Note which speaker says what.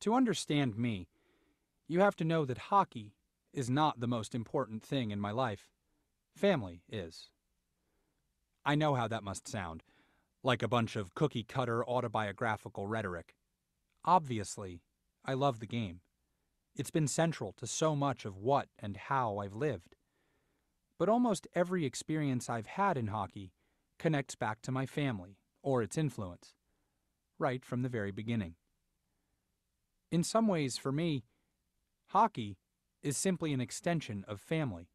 Speaker 1: To understand me, you have to know that hockey is not the most important thing in my life. Family is. I know how that must sound like a bunch of cookie cutter autobiographical rhetoric. Obviously, I love the game. It's been central to so much of what and how I've lived. But almost every experience I've had in hockey connects back to my family or its influence, right from the very beginning. In some ways, for me, hockey is simply an extension of family.